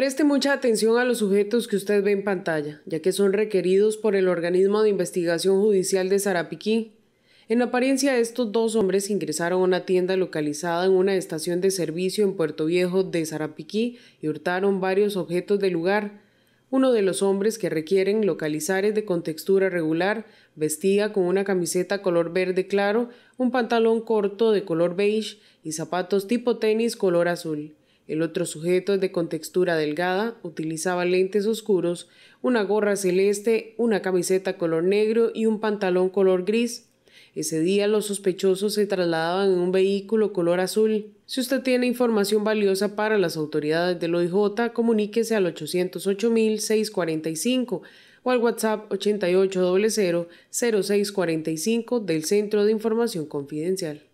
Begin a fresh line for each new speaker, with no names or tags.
Preste mucha atención a los sujetos que usted ve en pantalla, ya que son requeridos por el organismo de investigación judicial de Sarapiquí. En apariencia, estos dos hombres ingresaron a una tienda localizada en una estación de servicio en Puerto Viejo de Sarapiquí y hurtaron varios objetos del lugar. Uno de los hombres que requieren localizar es de contextura regular, vestía con una camiseta color verde claro, un pantalón corto de color beige y zapatos tipo tenis color azul. El otro sujeto de contextura delgada utilizaba lentes oscuros, una gorra celeste, una camiseta color negro y un pantalón color gris. Ese día los sospechosos se trasladaban en un vehículo color azul. Si usted tiene información valiosa para las autoridades del OIJ, comuníquese al 808-645 o al WhatsApp 8800-0645 del Centro de Información Confidencial.